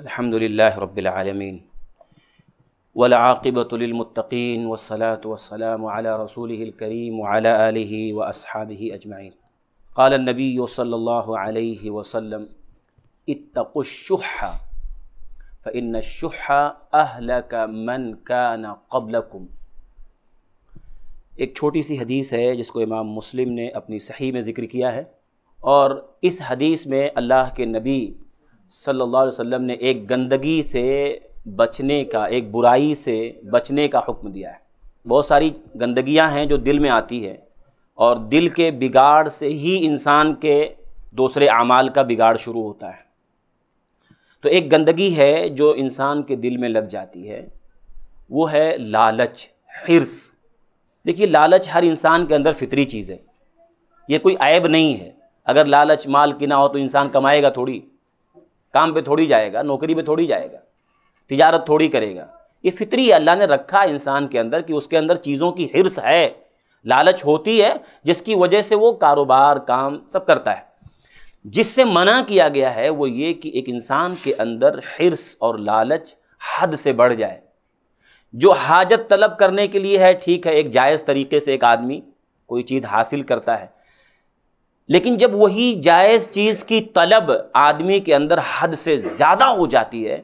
अल्हम्दुलिल्लाह रब्बिल आलमीन वल आक़िबतु लिल मुत्तक़ीन वस्सलातु वस्सलामु अला रसूलिहिल करीम व अला आलिहि व अस्हाबिहि अजमईन क़ाल नबी सल्लल्लाहु अलैहि वसल्लम इत्तक़ुश्शुह फ़इन्न शुह अहलक मन कान क़ब्लकुम एक छोटी सी हदीस है जिसको इमाम मुस्लिम ने अपनी सही में ज़िक्र किया है और इस हदीस में अल्लाह के नबी सल्लल्लाहु अलैहि वसल्लम ने एक गंदगी से बचने का एक बुराई से बचने का हुक्म दिया है बहुत सारी गंदगियां हैं जो दिल में आती है और दिल के बिगाड़ से ही इंसान के दूसरे अमाल का बिगाड़ शुरू होता है तो एक गंदगी है जो इंसान के दिल में लग जाती है वो है लालच हिरस देखिए लालच हर इंसान के अंदर फितरी चीज़ है ये कोई ऐब नहीं है अगर लालच माल की ना हो तो इंसान कमाएगा थोड़ी काम पे थोड़ी जाएगा नौकरी पे थोड़ी जाएगा तिजारत थोड़ी करेगा ये फितरी अल्लाह ने रखा इंसान के अंदर कि उसके अंदर चीज़ों की हिरस है लालच होती है जिसकी वजह से वो कारोबार काम सब करता है जिससे मना किया गया है वो ये कि एक इंसान के अंदर हिरस और लालच हद से बढ़ जाए जो हाजत तलब करने के लिए है ठीक है एक जायज़ तरीके से एक आदमी कोई चीज़ हासिल करता है लेकिन जब वही जायज़ चीज़ की तलब आदमी के अंदर हद से ज़्यादा हो जाती है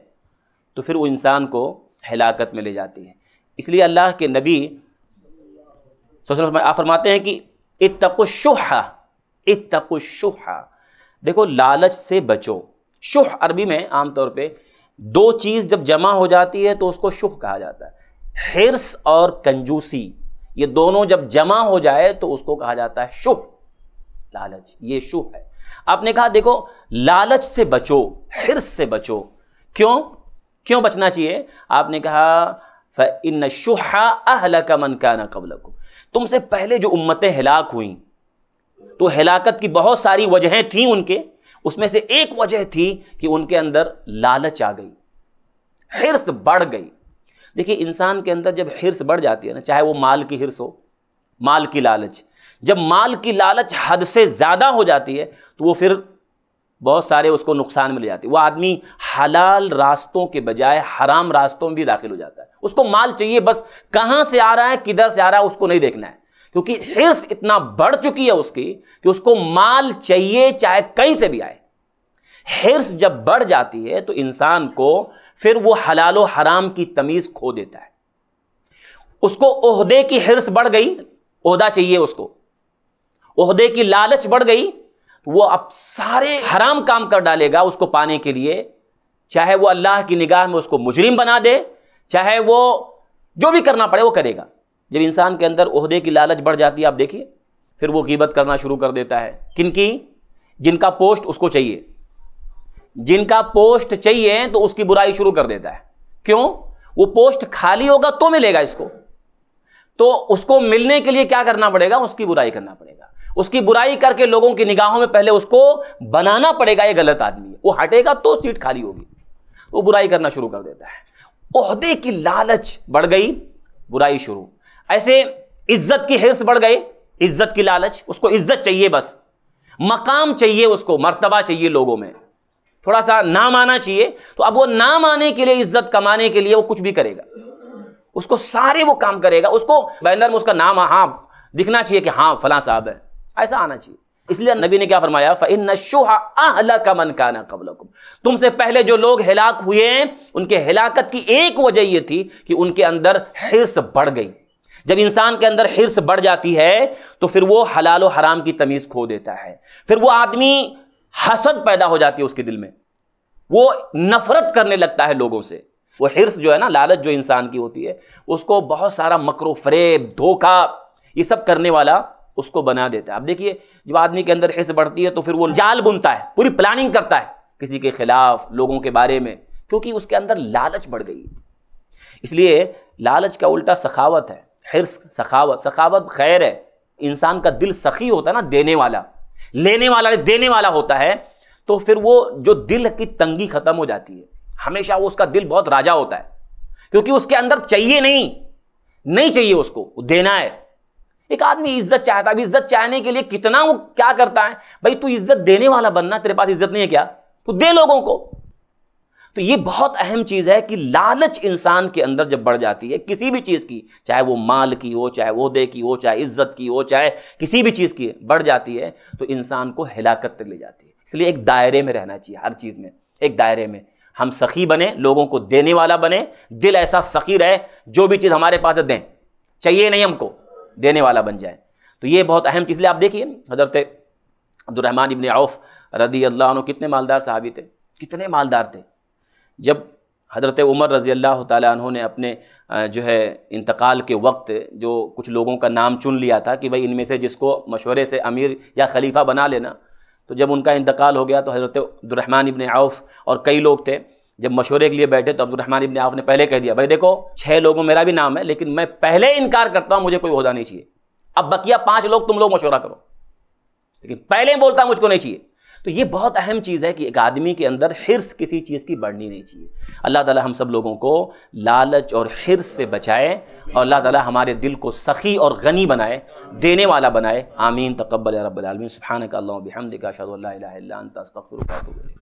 तो फिर वो इंसान को हिलात में ले जाती है इसलिए अल्लाह के नबी आप फरमाते हैं कि इतक इतकुशुहा देखो लालच से बचो शुह अरबी में आमतौर पे दो चीज़ जब जमा हो जाती है तो उसको शुह कहा जाता है हिरस और कंजूसी ये दोनों जब जमा हो जाए तो उसको कहा जाता है शुह लालच ये शु है आपने कहा देखो लालच से बचो हिरस से बचो क्यों क्यों बचना चाहिए आपने कहा इन शुहा अहला का मन का ना कबल को तुमसे पहले जो उम्मतें हिलाक हुई तो हिलाकत की बहुत सारी वजहें थी उनके उसमें से एक वजह थी कि उनके अंदर लालच आ गई हिरस बढ़ गई देखिए इंसान के अंदर जब हिरस बढ़ जाती है ना चाहे वो माल की हिरस हो माल की लालच जब माल की लालच हद से ज़्यादा हो जाती है तो वो फिर बहुत सारे उसको नुकसान मिल जाती है वह आदमी हलाल रास्तों के बजाय हराम रास्तों में भी दाखिल हो जाता है उसको माल चाहिए बस कहाँ से आ रहा है किधर से आ रहा है उसको नहीं देखना है क्योंकि हिर्स इतना बढ़ चुकी है उसकी कि उसको माल चाहिए चाहे कहीं से भी आए हिर्स जब बढ़ जाती है तो इंसान को फिर वो हलाल हराम की तमीज़ खो देता है उसको ओहदे की हिर्स बढ़ गई ओहदा चाहिए उसको ओहदे की लालच बढ़ गई वो अब सारे हराम काम कर डालेगा उसको पाने के लिए चाहे वो अल्लाह की निगाह में उसको मुजरिम बना दे चाहे वो जो भी करना पड़े वो करेगा जब इंसान के अंदर ओहदे की लालच बढ़ जाती है आप देखिए फिर वो गिबत करना शुरू कर देता है किनकी जिनका पोस्ट उसको चाहिए जिनका पोस्ट चाहिए तो उसकी बुराई शुरू कर देता है क्यों वो पोस्ट खाली होगा तो मिलेगा इसको तो उसको मिलने के लिए क्या करना पड़ेगा उसकी बुराई करना पड़ेगा उसकी बुराई करके लोगों की निगाहों में पहले उसको बनाना पड़ेगा ये गलत आदमी है वो हटेगा तो सीट खाली होगी वो बुराई करना शुरू कर देता है ओहदे की लालच बढ़ गई बुराई शुरू ऐसे इज्जत की हिस्स बढ़ गई इज्जत की लालच उसको इज्जत चाहिए बस मकाम चाहिए उसको मर्तबा चाहिए लोगों में थोड़ा सा नाम आना चाहिए तो अब वो नाम आने के लिए इज्जत कमाने के लिए वो कुछ भी करेगा उसको सारे वो काम करेगा उसको बैनर में उसका नाम हाँ, हाँ दिखना चाहिए कि हाँ फला साहब है ऐसा आना चाहिए इसलिए नबी ने क्या फरमाया फ़िन नशोहा का मन काना कबल तुमसे पहले जो लोग हिलाक हुए उनके हिलाकत की एक वजह यह थी कि उनके अंदर हिरस बढ़ गई जब इंसान के अंदर हिरस बढ़ जाती है तो फिर वो हलाल और हराम की तमीज़ खो देता है फिर वो आदमी हसद पैदा हो जाती है उसके दिल में वो नफरत करने लगता है लोगों से वो हिरस जो है ना लालच जो इंसान की होती है उसको बहुत सारा मकरो फरेब धोखा ये सब करने वाला उसको बना देता है अब देखिए जब आदमी के अंदर हिस्स बढ़ती है तो फिर वो जाल बुनता है पूरी प्लानिंग करता है किसी के खिलाफ लोगों के बारे में क्योंकि उसके अंदर लालच बढ़ गई इसलिए लालच का उल्टा सखावत है हिर्स सखावत सखावत खैर है इंसान का दिल सखी होता है ना देने वाला लेने वाला देने वाला होता है तो फिर वो जो दिल की तंगी खत्म हो जाती है हमेशा वो उसका दिल बहुत राजा होता है क्योंकि उसके अंदर चाहिए नहीं नहीं चाहिए उसको देना है एक आदमी इज्जत चाहता है इज्जत चाहने के लिए कितना वो क्या करता है भाई तू इज्जत देने वाला बनना तेरे पास इज्जत नहीं है क्या तू दे लोगों को तो ये बहुत अहम चीज़ है कि लालच इंसान के अंदर जब बढ़ जाती है किसी भी चीज़ की चाहे वो माल की हो चाहे दे की हो चाहे इज्जत की हो चाहे किसी भी चीज़ की बढ़ जाती है तो इंसान को हिलाकत ले जाती है इसलिए एक दायरे में रहना चाहिए हर चीज़ में एक दायरे में हम सखी बने लोगों को देने वाला बने दिल ऐसा सखी रहे जो भी चीज़ हमारे पास दें चाहिए नहीं हमको देने वाला बन जाए तो ये बहुत अहम चीज़ आप देखिए हज़रत अब्दुलरहमान इबन आउफ रदी अल्लाह कितने मालदार साहबी थे कितने मालदार थे जब हज़रत उमर रज़ी अल्लाह तु ने अपने जो है इंतकाल के वक्त जो कुछ लोगों का नाम चुन लिया था कि भाई इनमें से जिसको मशवरे से अमीर या खलीफा बना लेना तो जब उनका इंतकाल हो गया तो हज़रत अब्दुलरहमान इबन आउफ और कई लोग थे जब मशवरे के लिए बैठे तो अब्दुलरहमान इबन आउफ ने पहले कह दिया भाई देखो छः लोगों मेरा भी नाम है लेकिन मैं पहले इनकार करता हूँ मुझे कोई होदा नहीं चाहिए अब बकिया पाँच लोग तुम लोग मशवरा करो लेकिन पहले बोलता मुझको नहीं चाहिए तो ये बहुत अहम चीज़ है कि एक आदमी के अंदर हिरस किसी चीज़ की बढ़नी नहीं चाहिए अल्लाह ताला हम सब लोगों को लालच और हिरस से बचाए और अल्लाह ताला हमारे दिल को सखी और गनी बनाए देने वाला बनाए आमीन तकबल रबालमीन सुबहान का अल्लाह का